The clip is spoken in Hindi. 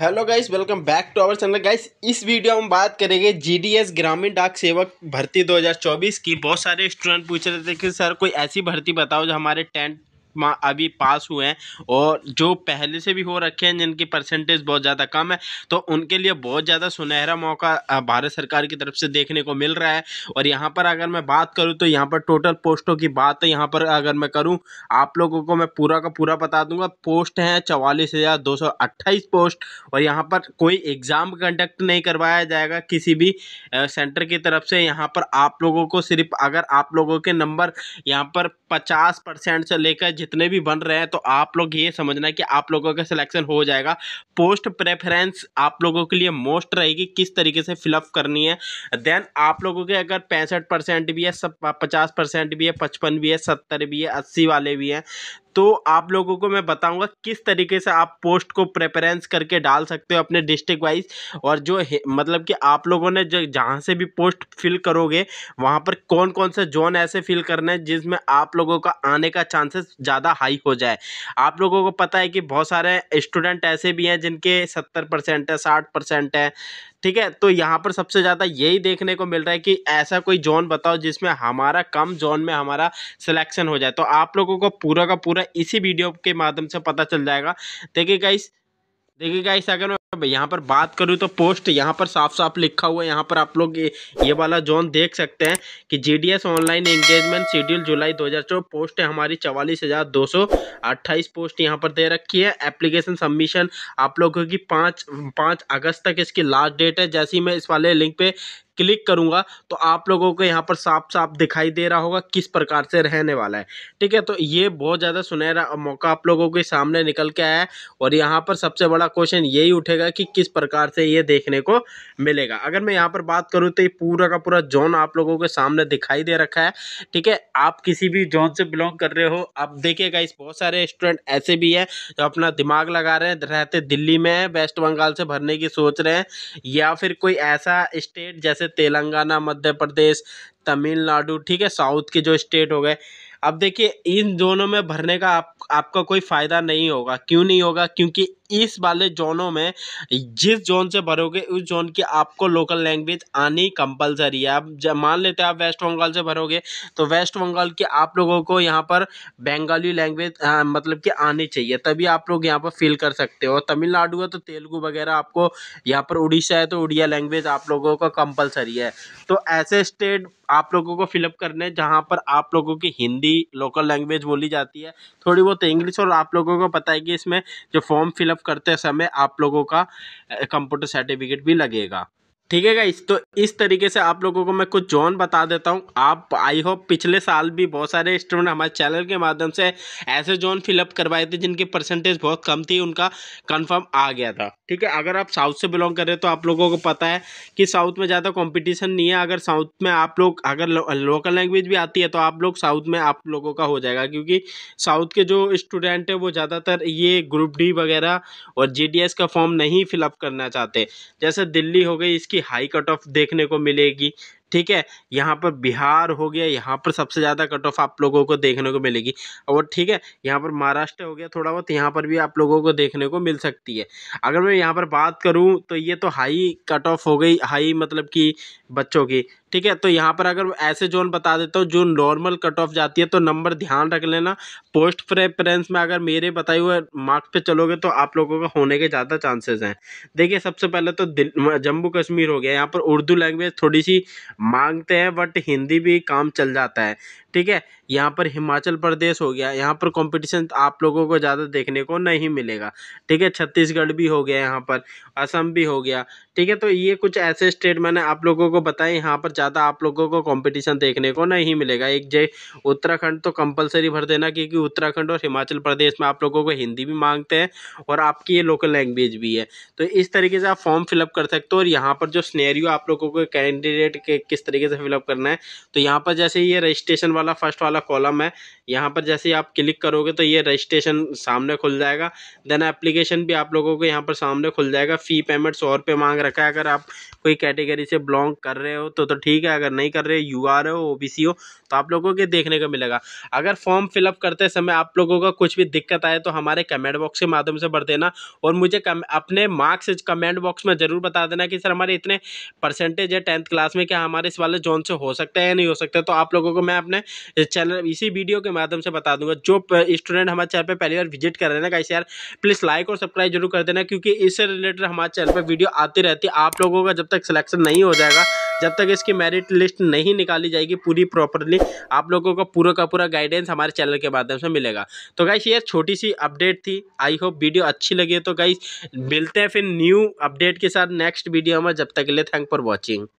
hello guys welcome back to our channel guys इस वीडियो में हम बात करेंगे जीडीएस ग्रामीण डाक सेवक भर्ती 2024 की बहुत सारे स्टूडेंट पूछ रहे थे कि सर कोई ऐसी भर्ती बताओ जो हमारे टेंथ अभी पास हुए हैं और जो पहले से भी हो रखे हैं जिनकी परसेंटेज बहुत ज़्यादा कम है तो उनके लिए बहुत ज़्यादा सुनहरा मौका भारत सरकार की तरफ से देखने को मिल रहा है और यहाँ पर अगर मैं बात करूँ तो यहाँ पर टोटल पोस्टों की बात है यहाँ पर अगर मैं करूँ आप लोगों को मैं पूरा का पूरा बता दूंगा पोस्ट हैं चवालीस हज़ार दो सौ अट्ठाईस पोस्ट और यहाँ पर कोई एग्ज़ाम कंडक्ट नहीं करवाया जाएगा किसी भी सेंटर की तरफ से यहाँ पर आप लोगों को सिर्फ अगर आप लोगों के नंबर यहाँ पर पचास परसेंट से लेकर जितने भी बन रहे हैं तो आप लोग ये समझना कि आप लोगों का सिलेक्शन हो जाएगा पोस्ट प्रेफरेंस आप लोगों के लिए मोस्ट रहेगी किस तरीके से फिलअप करनी है देन आप लोगों के अगर पैंसठ परसेंट भी है सब पचास परसेंट भी है पचपन भी है सत्तर भी है अस्सी वाले भी हैं तो आप लोगों को मैं बताऊंगा किस तरीके से आप पोस्ट को प्रेफरेंस करके डाल सकते हो अपने डिस्ट्रिक्ट वाइज और जो मतलब कि आप लोगों ने जो जहाँ से भी पोस्ट फिल करोगे वहाँ पर कौन कौन से जोन ऐसे फिल करने हैं जिसमें आप लोगों का आने का चांसेस ज़्यादा हाई हो जाए आप लोगों को पता है कि बहुत सारे स्टूडेंट ऐसे भी हैं जिनके सत्तर परसेंट है साठ परसेंट है ठीक है तो यहाँ पर सबसे ज़्यादा यही देखने को मिल रहा है कि ऐसा कोई जोन बताओ जिसमें हमारा कम जोन में हमारा सिलेक्शन हो जाए तो आप लोगों को पूरा का पूरा इसी वीडियो के माध्यम से पता चल जाएगा देखिए गाइस देखिए गाइस अगर यहाँ पर बात करूँ तो पोस्ट यहाँ पर साफ साफ लिखा हुआ है यहाँ पर आप लोग ये, ये वाला जोन देख सकते हैं कि GDS online engagement schedule July 2024 post है हमारी चवालीस हज़ार दो सौ अट्ठाईस पोस्ट यहाँ पर दे रखी है एप्लीकेशन सबमिशन आप लोगों की पाँच पाँच अगस्त तक इसकी लास्ट डेट है जैसे ही मैं इस वाले लिंक पे क्लिक करूँगा तो आप लोगों को यहाँ पर साफ साफ दिखाई दे रहा होगा किस प्रकार से रहने वाला है ठीक है तो ये बहुत ज़्यादा सुनहरा मौका आप लोगों के सामने निकल के आया है और यहाँ पर सबसे बड़ा क्वेश्चन यही उठेगा कि किस प्रकार से ये देखने को मिलेगा अगर मैं यहाँ पर बात करूँ तो ये पूरा का पूरा जोन आप लोगों के सामने दिखाई दे रखा है ठीक है आप किसी भी जोन से बिलोंग कर रहे हो आप देखिएगा इस बहुत सारे स्टूडेंट ऐसे भी हैं जो अपना दिमाग लगा रहे हैं रहते दिल्ली में वेस्ट बंगाल से भरने की सोच रहे हैं या फिर कोई ऐसा स्टेट जैसे तेलंगाना मध्य प्रदेश तमिलनाडु ठीक है साउथ के जो स्टेट हो गए अब देखिए इन दोनों में भरने का आप आपका कोई फ़ायदा नहीं होगा क्यों नहीं होगा क्योंकि इस वाले जोनों में जिस जोन से भरोगे उस जोन की आपको लोकल लैंग्वेज आनी कंपलसरी है आप मान लेते हैं आप वेस्ट बंगाल से भरोगे तो वेस्ट बंगाल के आप लोगों को यहाँ पर बंगाली लैंग्वेज मतलब कि आनी चाहिए तभी आप लोग यहाँ पर फील कर सकते हो तमिलनाडु है तो तेलुगु वगैरह आपको यहाँ पर उड़ीसा है तो उड़िया लैंग्वेज आप लोगों का कंपलसरी है तो ऐसे स्टेट आप लोगों को फिलअप करने हैं जहाँ पर आप लोगों की हिंदी लोकल लैंग्वेज बोली जाती है थोड़ी बहुत इंग्लिश और आप लोगों को पता है कि इसमें जो फॉर्म फिलअप करते समय आप लोगों का कंप्यूटर सर्टिफिकेट भी लगेगा ठीक है गाइस तो इस तरीके से आप लोगों को मैं कुछ जोन बता देता हूँ आप आई होप पिछले साल भी बहुत सारे स्टूडेंट हमारे चैनल के माध्यम से ऐसे जोन फिलअप करवाए थे जिनकी परसेंटेज बहुत कम थी उनका कंफर्म आ गया था ठीक है अगर आप साउथ से बिलोंग कर रहे हो तो आप लोगों को पता है कि साउथ में ज़्यादा कॉम्पिटिशन नहीं है अगर साउथ में आप लोग अगर लो, लोकल लैंग्वेज भी आती है तो आप लोग साउथ में आप लोगों का हो जाएगा क्योंकि साउथ के जो स्टूडेंट हैं वो ज़्यादातर ये ग्रुप डी वगैरह और जी का फॉर्म नहीं फिलअप करना चाहते जैसे दिल्ली हो गई इसकी की हाई कट ऑफ देखने को मिलेगी ठीक है यहाँ पर बिहार हो गया यहाँ पर सबसे ज़्यादा कट ऑफ आप लोगों को देखने को मिलेगी और ठीक है यहाँ पर महाराष्ट्र हो गया थोड़ा बहुत यहाँ पर भी आप लोगों को देखने को मिल सकती है अगर मैं यहाँ पर बात करूँ तो ये तो हाई कट ऑफ हो गई हाई मतलब कि बच्चों की ठीक है तो यहाँ पर अगर ऐसे जोन बता देता हूँ जो नॉर्मल कट ऑफ जाती है तो नंबर ध्यान रख लेना पोस्ट प्रेफरेंस में अगर मेरे बताए हुए मार्क्स पे चलोगे तो आप लोगों का होने के ज़्यादा चांसेस हैं देखिए सबसे पहले तो जम्मू कश्मीर हो गया यहाँ पर उर्दू लैंग्वेज थोड़ी सी मांगते हैं बट हिंदी भी काम चल जाता है ठीक है यहाँ पर हिमाचल प्रदेश हो गया यहाँ पर कॉम्पिटिशन आप लोगों को ज़्यादा देखने को नहीं मिलेगा ठीक है छत्तीसगढ़ भी हो गया यहाँ पर असम भी हो गया ठीक है तो ये कुछ ऐसे स्टेट मैंने आप लोगों को बताए यहाँ पर ज़्यादा आप लोगों को कॉम्पिटिशन देखने को नहीं मिलेगा एक जय उत्तराखंड तो कंपलसरी भर देना क्योंकि उत्तराखंड और हिमाचल प्रदेश में आप लोगों को हिंदी भी मांगते हैं और आपकी ये लोकल लैंग्वेज भी है तो इस तरीके से आप फॉर्म फिलअप कर सकते हो और यहाँ पर जो स्नेरियो आप लोगों को कैंडिडेट के किस तरीके से फिलअप करना है तो यहाँ पर जैसे ये रजिस्ट्रेशन वाला फर्स्ट वाला कॉलम है यहाँ पर जैसे आप क्लिक करोगे तो ये रजिस्ट्रेशन सामने खुल जाएगा देन एप्लीकेशन भी आप लोगों को यहाँ पर सामने खुल जाएगा फ़ी पेमेंट सौ रुपये मांग रखा है अगर आप कोई कैटेगरी से बिलोंग कर रहे हो तो तो ठीक है अगर नहीं कर रहे यू आर हो ओ बी सी हो तो आप लोगों के देखने को मिलेगा अगर फॉर्म फिलअप करते समय आप लोगों का कुछ भी दिक्कत आए तो हमारे कमेंट बॉक्स के माध्यम से भर देना और मुझे कम, अपने मार्क्स कमेंट बॉक्स में ज़रूर बता देना कि सर हमारे इतने परसेंटेज है टेंथ क्लास में क्या हमारे इस वाले जोन से हो सकता है या नहीं हो सकता तो आप लोगों को मैं अपने चैनल इसी वीडियो के माध्यम से बता दूंगा जो स्टूडेंट हमारे चैनल पर पहली बार विजिट कर रहे हैं ना यार प्लीज़ लाइक और सब्सक्राइब जरूर कर देना क्योंकि इससे रिलेटेड हमारे चैनल पर वीडियो आती रहती है आप लोगों का जब तक सिलेक्शन नहीं हो जाएगा जब तक इसकी मेरिट लिस्ट नहीं निकाली जाएगी पूरी प्रॉपरली आप लोगों का पूरा का पूरा गाइडेंस हमारे चैनल के माध्यम से मिलेगा तो गाइस ये छोटी सी अपडेट थी आई होप वीडियो अच्छी लगी है तो गाइस मिलते हैं फिर न्यू अपडेट के साथ नेक्स्ट वीडियो में जब तक के लिए थैंक फॉर वॉचिंग